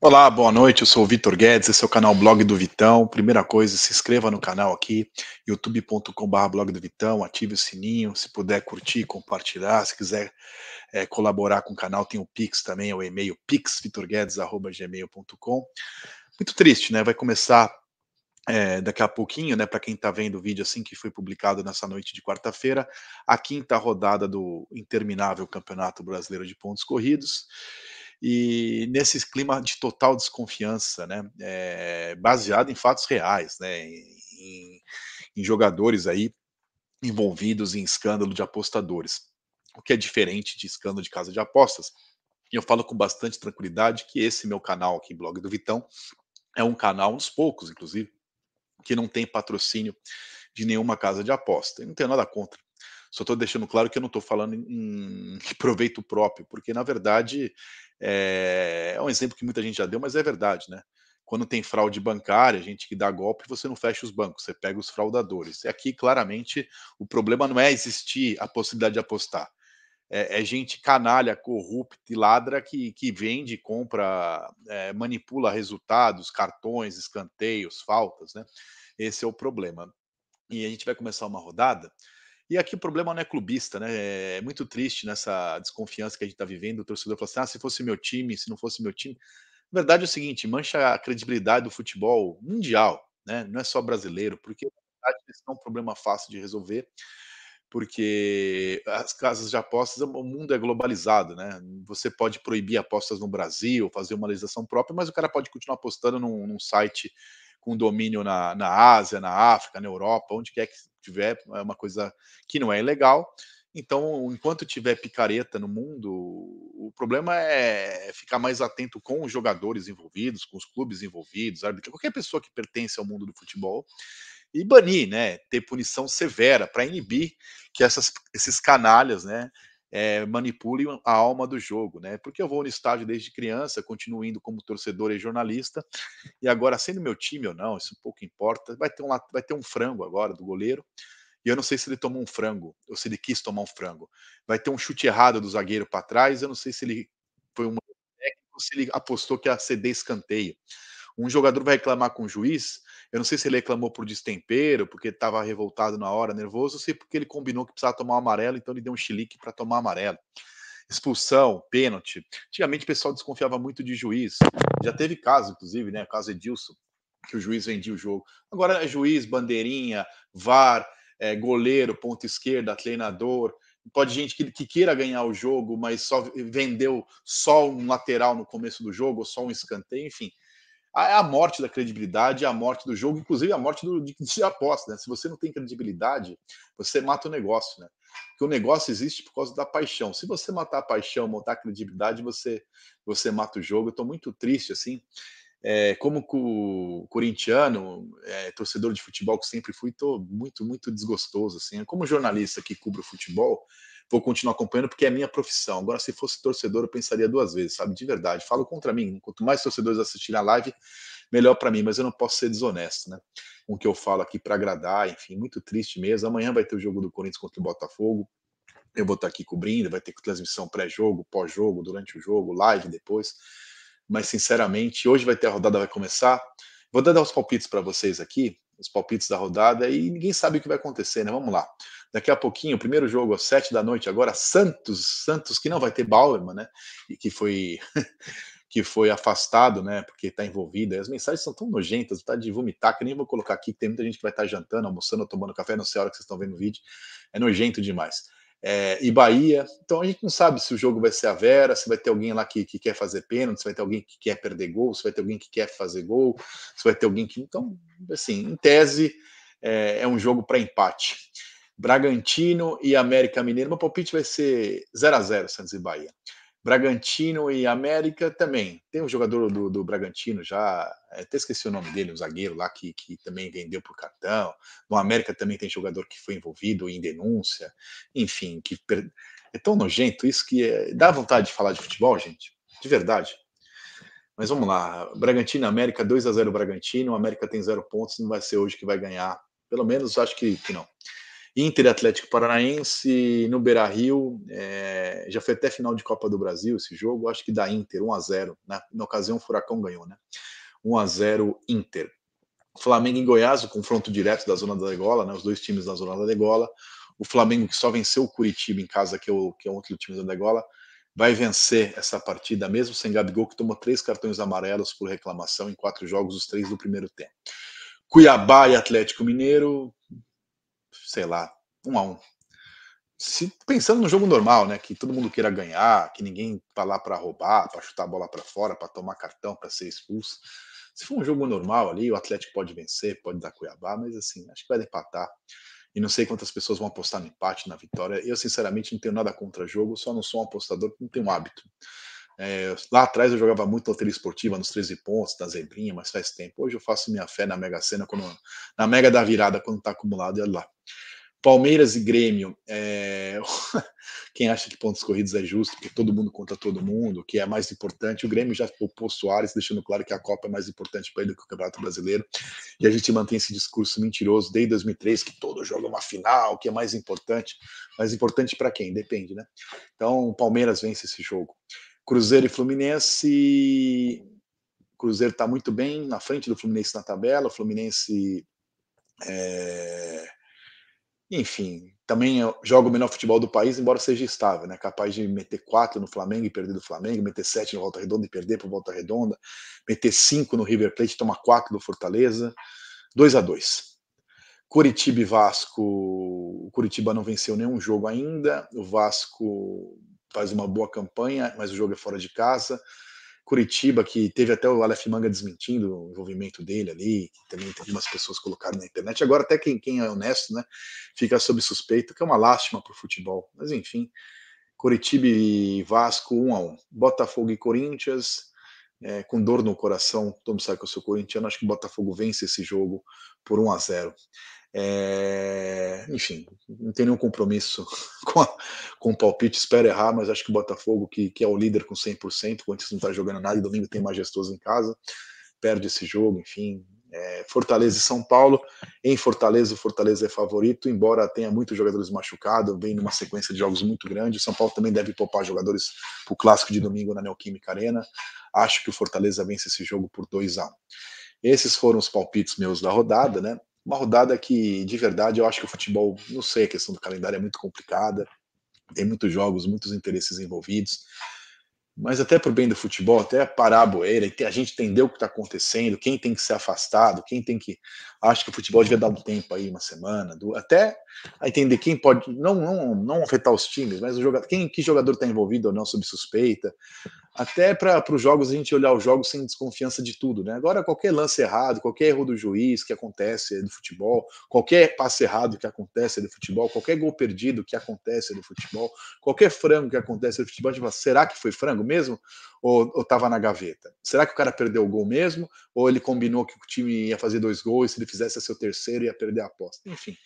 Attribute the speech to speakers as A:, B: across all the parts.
A: Olá, boa noite. Eu sou o Vitor Guedes, esse é o canal Blog do Vitão. Primeira coisa, se inscreva no canal aqui, youtube.com.br blog do Vitão, ative o sininho, se puder curtir, compartilhar, se quiser é, colaborar com o canal, tem o Pix também, é o e-mail pixvitorguedes.gmail.com. Muito triste, né? Vai começar é, daqui a pouquinho, né? Para quem está vendo o vídeo assim que foi publicado nessa noite de quarta-feira, a quinta rodada do interminável Campeonato Brasileiro de Pontos Corridos e nesse clima de total desconfiança, né, é, baseado em fatos reais, né, em, em jogadores aí envolvidos em escândalo de apostadores, o que é diferente de escândalo de casa de apostas. E eu falo com bastante tranquilidade que esse meu canal aqui, Blog do Vitão, é um canal, um dos poucos, inclusive, que não tem patrocínio de nenhuma casa de aposta. Eu não tenho nada contra só estou deixando claro que eu não estou falando em, em, proveito próprio, porque na verdade é, é um exemplo que muita gente já deu, mas é verdade, né? Quando tem fraude bancária, gente que dá golpe, você não fecha os bancos, você pega os fraudadores. E aqui, claramente, o problema não é existir a possibilidade de apostar. É, é, gente canalha, corrupta e ladra que, que vende, compra, é, manipula resultados, cartões, escanteios, faltas, né? Esse é o problema. E a gente vai começar uma rodada e aqui o problema não é clubista, né? É muito triste nessa desconfiança que a gente está vivendo. O torcedor fala assim: ah, se fosse meu time, se não fosse meu time. Na verdade é o seguinte: mancha a credibilidade do futebol mundial, né? Não é só brasileiro, porque na verdade isso é um problema fácil de resolver, porque as casas de apostas, o mundo é globalizado, né? Você pode proibir apostas no Brasil, fazer uma legislação própria, mas o cara pode continuar apostando num, num site com domínio na, na Ásia, na África, na Europa, onde quer que tiver é uma coisa que não é ilegal. Então, enquanto tiver picareta no mundo, o problema é ficar mais atento com os jogadores envolvidos, com os clubes envolvidos, qualquer pessoa que pertence ao mundo do futebol e banir, né? Ter punição severa para inibir que essas, esses canalhas, né? é, manipule a alma do jogo, né? Porque eu vou no estádio desde criança, continuo indo como torcedor e jornalista, e agora, sendo meu time ou não, isso pouco importa. Vai ter um, vai ter um frango agora do goleiro, e eu não sei se ele tomou um frango, ou se ele quis tomar um frango. Vai ter um chute errado do zagueiro para trás, eu não sei se ele foi um técnico, se ele apostou que ia ceder escanteio. Um jogador vai reclamar com o juiz, eu não sei se ele reclamou por destempero, porque estava revoltado na hora, nervoso, ou se porque ele combinou que precisava tomar amarelo, então ele deu um chilique para tomar amarelo. Expulsão, pênalti. Antigamente o pessoal desconfiava muito de juiz. Já teve caso, inclusive, né? O caso Edilson, que o juiz vendia o jogo. Agora, é juiz, bandeirinha, VAR, é, goleiro, ponta esquerda, treinador pode gente que, que, queira ganhar o jogo, mas só vendeu só um lateral no começo do jogo, ou só um escanteio, enfim é a morte da credibilidade, é a morte do jogo, inclusive a morte do, de, de aposta. Né? Se você não tem credibilidade, você mata o negócio, né? Porque o negócio existe por causa da paixão. Se você matar a paixão, montar a credibilidade, você, você mata o jogo. Eu estou muito triste, assim. É, como co corintiano, é, torcedor de futebol que sempre fui, estou muito, muito desgostoso. Assim. É como jornalista que cubra o futebol, vou continuar acompanhando porque é minha profissão. Agora, se fosse torcedor, eu pensaria duas vezes, sabe? De verdade. Falo contra mim. Quanto mais torcedores assistirem a live, melhor para mim, mas eu não posso ser desonesto, né? Com o que eu falo aqui para agradar, enfim, muito triste mesmo. Amanhã vai ter o jogo do Corinthians contra o Botafogo. Eu vou estar tá aqui cobrindo, vai ter transmissão pré-jogo, pós-jogo, durante o jogo, live depois. Mas sinceramente, hoje vai ter a rodada, vai começar. Vou dar os palpites para vocês aqui os palpites da rodada e ninguém sabe o que vai acontecer, né? Vamos lá. Daqui a pouquinho, o primeiro jogo às sete da noite, agora Santos, Santos que não vai ter Bauerman, né? E que foi que foi afastado, né? Porque está envolvido. as mensagens são tão nojentas, tá de vomitar, que nem vou colocar aqui, que tem muita gente que vai estar tá jantando, almoçando, tomando café, não sei a hora que vocês estão vendo o vídeo. É nojento demais é, e Bahia. Então a gente não sabe se o jogo vai ser a Vera, se vai ter alguém lá que, que quer fazer pênalti, se vai ter alguém que quer perder gol, se vai ter alguém que quer fazer gol, se vai ter alguém que. Então, assim, em tese, é, é um jogo para empate. Bragantino e América Mineiro. Meu palpite vai ser 0 a 0 Santos e Bahia. Bragantino e América também. Tem um jogador do, do Bragantino já, eh, até esqueci o nome dele, um zagueiro lá que, que também vendeu por cartão. No América também tem jogador que foi envolvido em denúncia. Enfim, que per... é tão nojento isso que é... dá vontade de falar de futebol, gente. De verdade. Mas vamos lá. Bragantino América, 2 a 0 Bragantino. O América tem zero pontos, não vai ser hoje que vai ganhar. Pelo menos acho que, que não. Inter e Atlético Paranaense no Beira Rio. É, já foi até final de Copa do Brasil esse jogo, acho que da Inter, 1 a 0 né? Na ocasião, o Furacão ganhou, né? 1 a 0 Inter. Flamengo e Goiás, o confronto direto da zona da degola, né? Os dois times da zona da degola. O Flamengo, que só venceu o Curitiba em casa, que é, o, que é outro time da degola, vai vencer essa partida, mesmo sem Gabigol, que tomou três cartões amarelos por reclamação em quatro jogos, os três do primeiro tempo. Cuiabá e Atlético Mineiro, sei lá, um a um. Se, pensando no jogo normal, né, que todo mundo queira ganhar, que ninguém tá lá para roubar, para chutar a bola para fora, para tomar cartão, para ser expulso. Se for um jogo normal ali, o Atlético pode vencer, pode dar Cuiabá, mas assim, acho que vai empatar. E não sei quantas pessoas vão apostar no empate, na vitória. Eu, sinceramente, não tenho nada contra jogo, só não sou um apostador, não tenho um hábito. É, lá atrás eu jogava muito loteria esportiva nos 13 pontos, da zebrinha, mas faz tempo. Hoje eu faço minha fé na Mega Sena, quando, na Mega da Virada, quando tá acumulado, e é olha lá. Palmeiras e Grêmio. É... Quem acha que pontos corridos é justo, porque todo mundo conta todo mundo, que é mais importante. O Grêmio já poupou Soares, deixando claro que a Copa é mais importante para ele do que o Campeonato Brasileiro. E a gente mantém esse discurso mentiroso desde 2003, que todo jogo é uma final, que é mais importante. Mais importante para quem? Depende, né? Então, o Palmeiras vence esse jogo. Cruzeiro e Fluminense. Cruzeiro está muito bem na frente do Fluminense na tabela. O Fluminense. É... Enfim, também é joga o melhor futebol do país, embora seja estável, né? Capaz de meter quatro no Flamengo e perder do Flamengo, meter sete no Volta Redonda e perder para Volta Redonda, meter cinco no River Plate, e tomar quatro do Fortaleza. 2 a 2 Curitiba e Vasco. O Curitiba não venceu nenhum jogo ainda. O Vasco faz uma boa campanha, mas o jogo é fora de casa. Curitiba, que teve até o Aleph Manga desmentindo o envolvimento dele ali, que também umas pessoas colocaram na internet. Agora, até quem, quem é honesto, né, fica sob suspeita, que é uma lástima para o futebol. Mas, enfim, Curitiba e Vasco, um a um. Botafogo e Corinthians, é, com dor no coração, todo mundo sabe que eu sou corintiano, acho que o Botafogo vence esse jogo por 1 a 0 é, enfim, não tem nenhum compromisso com, a, com o palpite, espero errar, mas acho que o Botafogo, que, que é o líder com 100%, quando Corinthians não está jogando nada e domingo tem majestoso em casa, perde esse jogo, enfim, é, Fortaleza e São Paulo. Em Fortaleza, o Fortaleza é favorito, embora tenha muitos jogadores machucados, vem numa sequência de jogos muito grande. O São Paulo também deve poupar jogadores para o clássico de domingo na Neoquímica Arena. Acho que o Fortaleza vence esse jogo por 2 a 1 um. Esses foram os palpites meus da rodada, né? Uma rodada que, de verdade, eu acho que o futebol, não sei, a questão do calendário é muito complicada, tem muitos jogos, muitos interesses envolvidos mas até para o bem do futebol, até parar a boeira e a gente entender o que está acontecendo, quem tem que ser afastado, quem tem que. Acho que o futebol devia dar um tempo aí, uma semana, duas, até entender quem pode. Não, não, não afetar os times, mas o jogador, quem, que jogador está envolvido ou não, sob suspeita até para os jogos a gente olhar os jogos sem desconfiança de tudo, né? Agora qualquer lance errado, qualquer erro do juiz que acontece é do futebol, qualquer passe errado que acontece é do futebol, qualquer gol perdido que acontece é do futebol, qualquer frango que acontece é do futebol, a gente fala, será que foi frango mesmo ou, estava na gaveta? Será que o cara perdeu o gol mesmo ou ele combinou que o time ia fazer dois gols, e se ele fizesse seu terceiro ia perder a aposta? Enfim,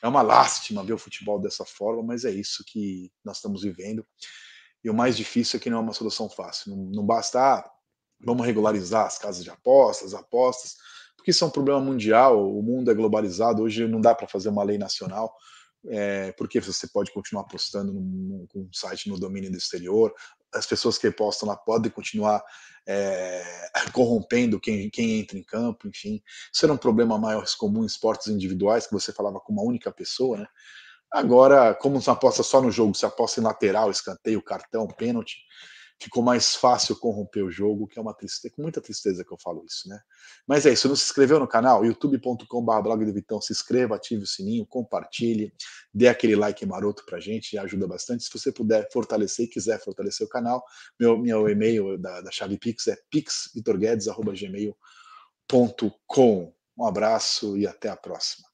A: é uma lástima ver o futebol dessa forma, mas é isso que nós estamos vivendo. E o mais difícil é que não é uma solução fácil. Não, não basta, ah, vamos regularizar as casas de apostas, apostas, porque isso é um problema mundial, o mundo é globalizado, hoje não dá para fazer uma lei nacional. É, porque você pode continuar apostando com um site no domínio do exterior, as pessoas que apostam lá podem continuar é, corrompendo quem, quem entra em campo, enfim. Isso era um problema mais comum em esportes individuais, que você falava com uma única pessoa, né? Agora, como não aposta só no jogo, se aposta em lateral, escanteio, cartão, pênalti, ficou mais fácil corromper o jogo, que é uma tristeza, com muita tristeza que eu falo isso, né? Mas é isso, não se inscreveu no canal? youtube.com.br blog do Vitão, se inscreva, ative o sininho, compartilhe, dê aquele like maroto pra gente, ajuda bastante. Se você puder fortalecer e quiser fortalecer o canal, meu, meu e-mail da, da chave Pix é pixvitorguedes.gmail.com. Um abraço e até a próxima.